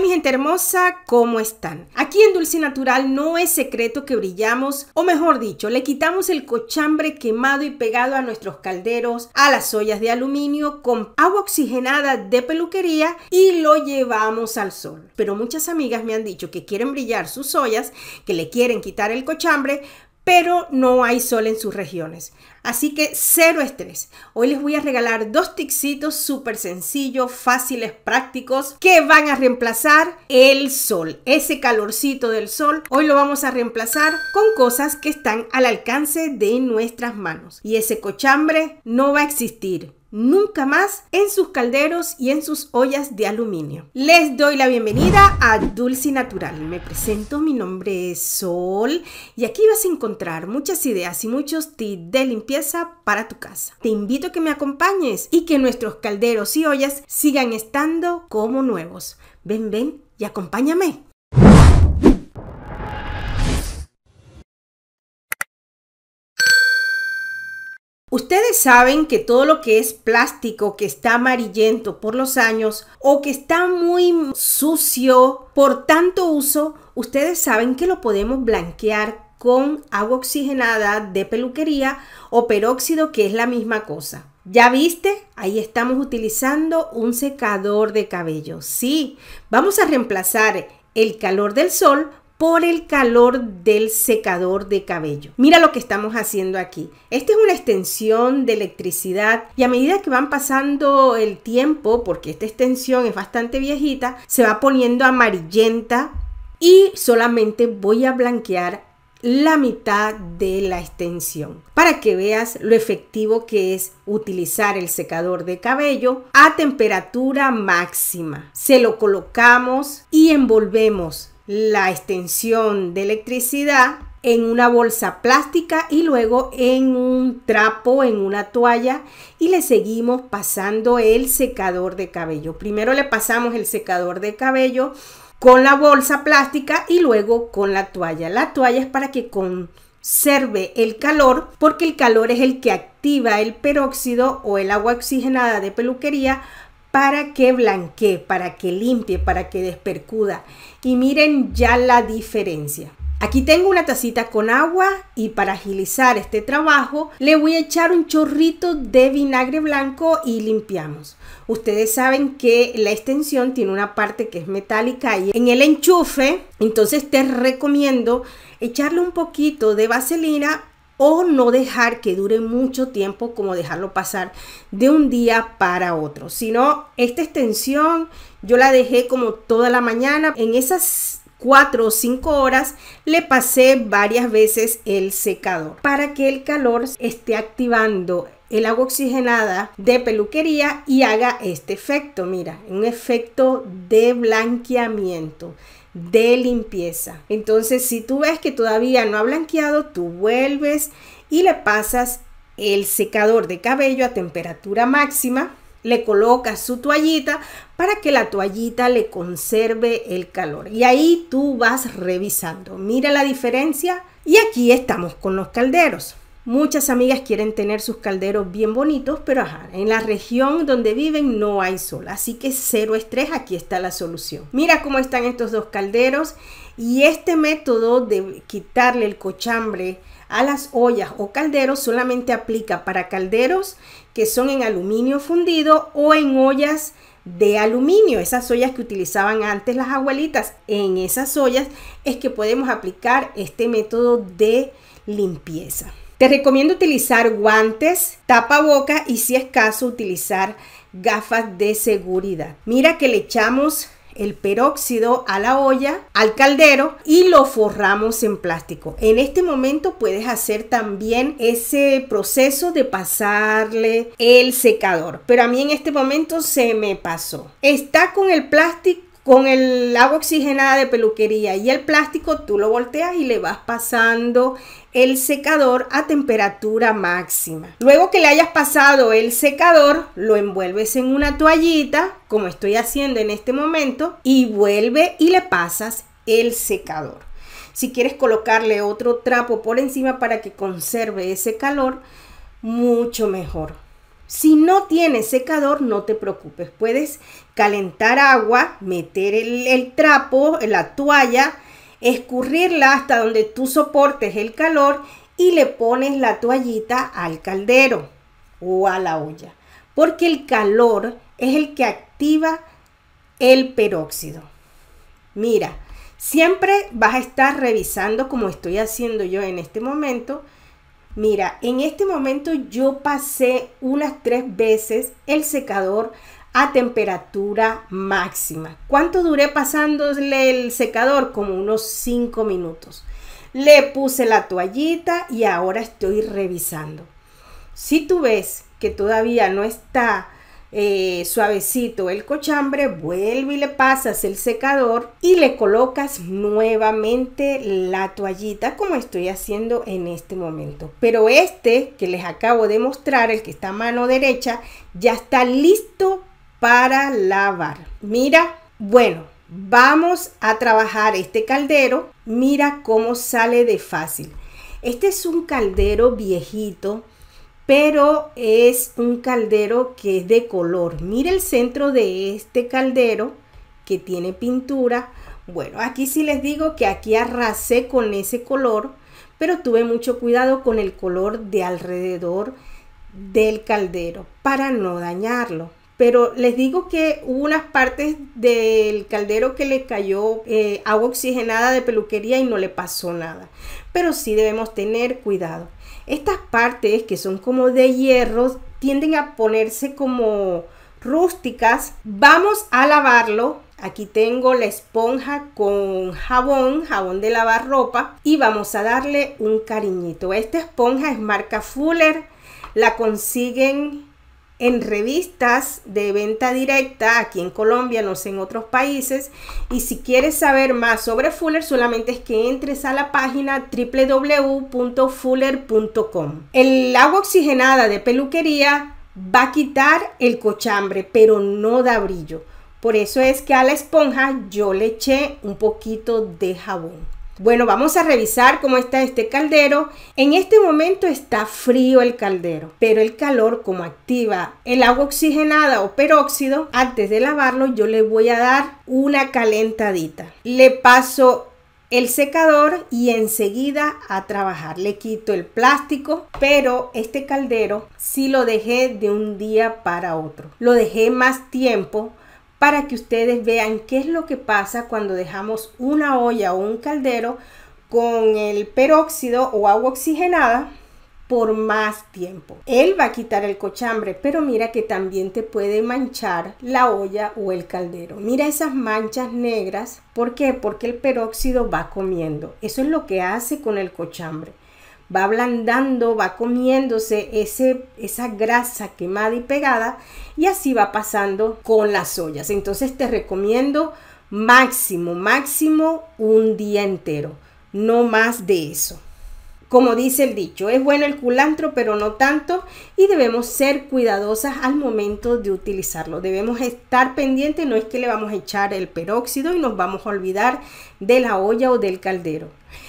mi gente hermosa, ¿cómo están? Aquí en Dulce Natural no es secreto que brillamos, o mejor dicho, le quitamos el cochambre quemado y pegado a nuestros calderos, a las ollas de aluminio con agua oxigenada de peluquería y lo llevamos al sol. Pero muchas amigas me han dicho que quieren brillar sus ollas, que le quieren quitar el cochambre, pero no hay sol en sus regiones. Así que cero estrés. Hoy les voy a regalar dos ticsitos súper sencillos, fáciles, prácticos, que van a reemplazar el sol. Ese calorcito del sol, hoy lo vamos a reemplazar con cosas que están al alcance de nuestras manos. Y ese cochambre no va a existir nunca más en sus calderos y en sus ollas de aluminio. Les doy la bienvenida a Dulce Natural. Me presento, mi nombre es Sol y aquí vas a encontrar muchas ideas y muchos tips de limpieza para tu casa. Te invito a que me acompañes y que nuestros calderos y ollas sigan estando como nuevos. Ven, ven y acompáñame. Ustedes saben que todo lo que es plástico, que está amarillento por los años o que está muy sucio por tanto uso, ustedes saben que lo podemos blanquear con agua oxigenada de peluquería o peróxido, que es la misma cosa. ¿Ya viste? Ahí estamos utilizando un secador de cabello. Sí, vamos a reemplazar el calor del sol por el calor del secador de cabello. Mira lo que estamos haciendo aquí. Esta es una extensión de electricidad y a medida que van pasando el tiempo, porque esta extensión es bastante viejita, se va poniendo amarillenta y solamente voy a blanquear la mitad de la extensión para que veas lo efectivo que es utilizar el secador de cabello a temperatura máxima. Se lo colocamos y envolvemos la extensión de electricidad en una bolsa plástica y luego en un trapo, en una toalla y le seguimos pasando el secador de cabello. Primero le pasamos el secador de cabello con la bolsa plástica y luego con la toalla. La toalla es para que conserve el calor porque el calor es el que activa el peróxido o el agua oxigenada de peluquería para que blanquee, para que limpie, para que despercuda. Y miren ya la diferencia. Aquí tengo una tacita con agua y para agilizar este trabajo le voy a echar un chorrito de vinagre blanco y limpiamos. Ustedes saben que la extensión tiene una parte que es metálica y en el enchufe, entonces te recomiendo echarle un poquito de vaselina o no dejar que dure mucho tiempo como dejarlo pasar de un día para otro. Si no, esta extensión yo la dejé como toda la mañana. En esas cuatro o cinco horas le pasé varias veces el secador para que el calor esté activando el agua oxigenada de peluquería y haga este efecto, mira, un efecto de blanqueamiento de limpieza. Entonces, si tú ves que todavía no ha blanqueado, tú vuelves y le pasas el secador de cabello a temperatura máxima, le colocas su toallita para que la toallita le conserve el calor. Y ahí tú vas revisando. Mira la diferencia. Y aquí estamos con los calderos. Muchas amigas quieren tener sus calderos bien bonitos, pero ajá, en la región donde viven no hay sol, así que cero estrés, aquí está la solución. Mira cómo están estos dos calderos y este método de quitarle el cochambre a las ollas o calderos solamente aplica para calderos que son en aluminio fundido o en ollas de aluminio, esas ollas que utilizaban antes las abuelitas. En esas ollas es que podemos aplicar este método de limpieza. Te recomiendo utilizar guantes, boca y si es caso utilizar gafas de seguridad. Mira que le echamos el peróxido a la olla, al caldero y lo forramos en plástico. En este momento puedes hacer también ese proceso de pasarle el secador, pero a mí en este momento se me pasó. Está con el plástico con el agua oxigenada de peluquería y el plástico tú lo volteas y le vas pasando el secador a temperatura máxima. Luego que le hayas pasado el secador, lo envuelves en una toallita, como estoy haciendo en este momento, y vuelve y le pasas el secador. Si quieres colocarle otro trapo por encima para que conserve ese calor, mucho mejor. Si no tienes secador, no te preocupes, puedes calentar agua, meter el, el, trapo, la toalla, escurrirla hasta donde tú soportes el calor y le pones la toallita al caldero o a la olla, porque el calor es el que activa el peróxido. Mira, siempre vas a estar revisando como estoy haciendo yo en este momento Mira, en este momento yo pasé unas tres veces el secador a temperatura máxima. ¿Cuánto duré pasándole el secador? Como unos cinco minutos. Le puse la toallita y ahora estoy revisando. Si tú ves que todavía no está eh, suavecito el cochambre, vuelve y le pasas el secador y le colocas nuevamente la toallita como estoy haciendo en este momento. Pero este que les acabo de mostrar, el que está a mano derecha, ya está listo para lavar. Mira, bueno, vamos a trabajar este caldero. Mira cómo sale de fácil. Este es un caldero viejito pero es un caldero que es de color. Mira el centro de este caldero que tiene pintura. Bueno, aquí sí les digo que aquí arrasé con ese color, pero tuve mucho cuidado con el color de alrededor del caldero para no dañarlo. Pero les digo que hubo unas partes del caldero que le cayó eh, agua oxigenada de peluquería y no le pasó nada. Pero sí debemos tener cuidado. Estas partes que son como de hierro tienden a ponerse como rústicas. Vamos a lavarlo. Aquí tengo la esponja con jabón, jabón de lavar ropa y vamos a darle un cariñito. Esta esponja es marca Fuller. La consiguen en revistas de venta directa aquí en Colombia, no sé en otros países. Y si quieres saber más sobre Fuller, solamente es que entres a la página www.fuller.com. El agua oxigenada de peluquería va a quitar el cochambre, pero no da brillo. Por eso es que a la esponja yo le eché un poquito de jabón. Bueno, vamos a revisar cómo está este caldero. En este momento está frío el caldero, pero el calor como activa el agua oxigenada o peróxido, antes de lavarlo yo le voy a dar una calentadita. Le paso el secador y enseguida a trabajar. Le quito el plástico, pero este caldero sí lo dejé de un día para otro. Lo dejé más tiempo para que ustedes vean qué es lo que pasa cuando dejamos una olla o un caldero con el peróxido o agua oxigenada por más tiempo. Él va a quitar el cochambre, pero mira que también te puede manchar la olla o el caldero. Mira esas manchas negras. ¿Por qué? Porque el peróxido va comiendo. Eso es lo que hace con el cochambre va ablandando, va comiéndose ese, esa grasa quemada y pegada y así va pasando con las ollas. Entonces te recomiendo máximo, máximo un día entero, no más de eso. Como dice el dicho, es bueno el culantro, pero no tanto, y debemos ser cuidadosas al momento de utilizarlo. Debemos estar pendientes, no es que le vamos a echar el peróxido y nos vamos a olvidar de la olla o del caldero.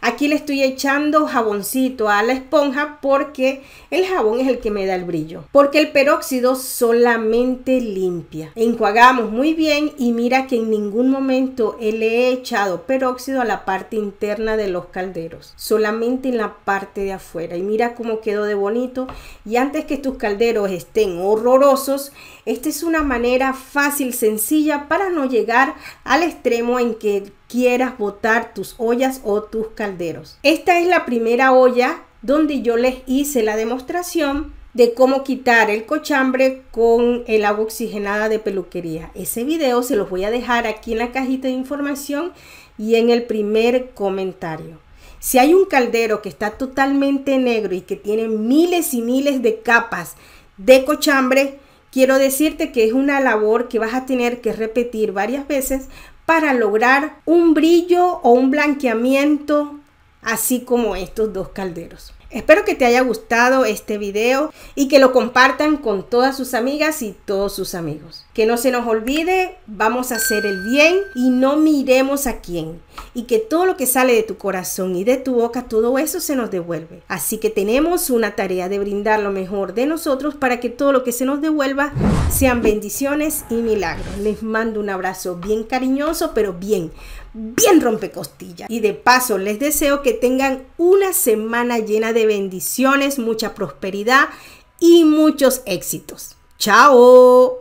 Aquí le estoy echando jaboncito a la esponja porque el jabón es el que me da el brillo. Porque el peróxido solamente limpia. Encuagamos muy bien y mira que en ningún momento le he echado peróxido a la parte interna de los calderos. Solamente en la parte de afuera. Y mira cómo quedó de bonito. Y antes que tus calderos estén horrorosos, esta es una manera fácil, sencilla para no llegar al extremo en que quieras botar tus ollas o tus calderos. Esta es la primera olla donde yo les hice la demostración de cómo quitar el cochambre con el agua oxigenada de peluquería. Ese video se los voy a dejar aquí en la cajita de información y en el primer comentario. Si hay un caldero que está totalmente negro y que tiene miles y miles de capas de cochambre, quiero decirte que es una labor que vas a tener que repetir varias veces para lograr un brillo o un blanqueamiento así como estos dos calderos. Espero que te haya gustado este video y que lo compartan con todas sus amigas y todos sus amigos. Que no se nos olvide, vamos a hacer el bien y no miremos a quién. Y que todo lo que sale de tu corazón y de tu boca, todo eso se nos devuelve. Así que tenemos una tarea de brindar lo mejor de nosotros para que todo lo que se nos devuelva sean bendiciones y milagros. Les mando un abrazo bien cariñoso, pero bien, bien rompecostilla. Y de paso les deseo que tengan una semana llena de bendiciones, mucha prosperidad y muchos éxitos. ¡Chao!